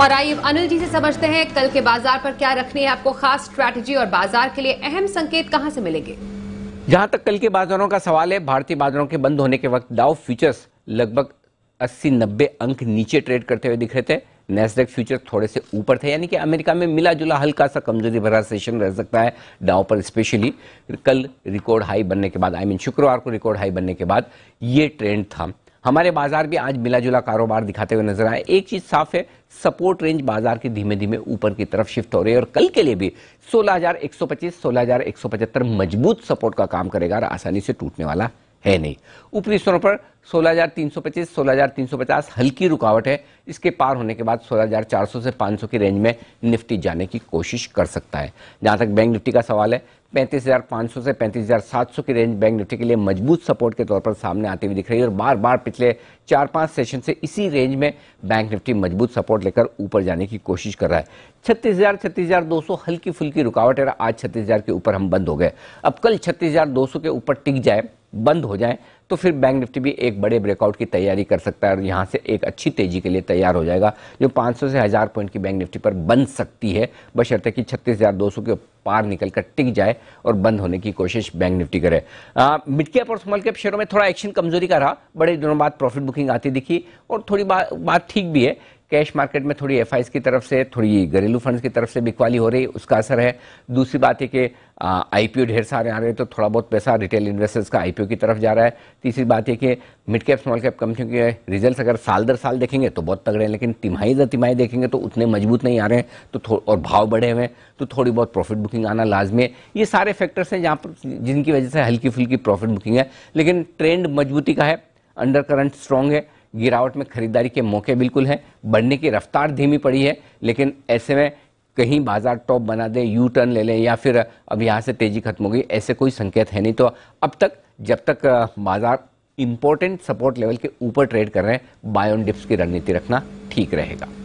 और आइए अनिल जी से समझते हैं कल के बाजार पर क्या रखनी है आपको खास स्ट्रैटेजी और बाजार के लिए अहम संकेत कहां से मिलेंगे जहां तक कल के बाजारों का सवाल है भारतीय बाजारों के बंद होने के वक्त डाउ फ्यूचर्स लगभग 80-90 अंक नीचे ट्रेड करते हुए दिख रहे थे नेस्डेक फ्यूचर थोड़े से ऊपर थे यानी कि अमेरिका में मिला जुला हल्का सा कमजोरी भरा सेशन रह सकता है डाउ पर स्पेशली कल रिकॉर्ड हाई बनने के बाद आई I मीन mean, शुक्रवार को रिकॉर्ड हाई बनने के बाद ये ट्रेंड था हमारे बाजार भी आज मिला जुला कारोबार दिखाते हुए नजर आए एक चीज साफ है सपोर्ट रेंज बाजार की धीमे धीमे ऊपर की तरफ शिफ्ट हो रही है और कल के लिए भी 16125 16175 मजबूत सपोर्ट का काम करेगा और आसानी से टूटने वाला है नहीं ऊपरी स्तरों पर 16,325, 16,350 हल्की रुकावट है इसके पार होने के बाद 16,400 से 500 की रेंज में निफ्टी जाने की कोशिश कर सकता है जहां तक बैंक निफ्टी का सवाल है 35,500 से 35,700 की रेंज बैंक निफ्टी के लिए मजबूत सपोर्ट के तौर पर सामने आती हुई दिख रही है और बार बार पिछले चार पांच सेशन से इसी रेंज में बैंक निफ्टी मजबूत सपोर्ट लेकर ऊपर जाने की कोशिश कर रहा है 36,000 36,200 हल्की फुल्की रुकावट है आज 36,000 के ऊपर हम बंद हो गए अब कल 36,200 के ऊपर टिक जाए बंद हो जाए तो फिर बैंक निफ्टी भी एक बड़े ब्रेकआउट की तैयारी कर सकता है और यहाँ से एक अच्छी तेजी के लिए तैयार हो जाएगा जो 500 से हज़ार पॉइंट की बैंक निफ्टी पर बन सकती है बशर्ते कि छत्तीस हज़ार दो सौ के पार निकल कर टिक जाए और बंद होने की कोशिश बैंक निफ्टी करे मिड कैप और स्मॉल कैप शेयरों में थोड़ा एक्शन कमजोरी का रहा बड़े दिनों बाद प्रॉफिट बुकिंग आती दिखी और थोड़ी बा, बात ठीक भी है कैश मार्केट में थोड़ी एफ की तरफ से थोड़ी घरेलू फंड्स की तरफ से बिकवाली हो रही उसका असर है दूसरी बात है कि आई पी ढेर सारे आ रहे हैं तो थोड़ा बहुत पैसा रिटेल इन्वेस्टर्स का आई की तरफ जा रहा है तीसरी बात है कि मिड कैप स्मॉल कैप कंपनियों के रिजल्ट अगर साल दर साल देखेंगे तो बहुत तगड़े हैं लेकिन तिमाही दर तिमाही देखेंगे तो उतने मजबूत नहीं आ रहे हैं तो और भाव बढ़े हुए हैं तो थोड़ी बहुत प्रॉफिट बुकिंग आना लाजमी है ये सारे फैक्टर्स हैं जहाँ पर जिनकी वजह से हल्की फुल्की प्रॉफिट बुकिंग है लेकिन ट्रेंड मजबूती का है अंडर करंट स्ट्रॉन्ग है गिरावट में खरीदारी के मौके बिल्कुल हैं बढ़ने की रफ्तार धीमी पड़ी है लेकिन ऐसे में कहीं बाजार टॉप बना दे यू टर्न ले लें या फिर अब यहाँ से तेजी खत्म हो गई ऐसे कोई संकेत है नहीं तो अब तक जब तक बाजार इंपॉर्टेंट सपोर्ट लेवल के ऊपर ट्रेड कर रहे हैं बायोन डिप्स की रणनीति रखना ठीक रहेगा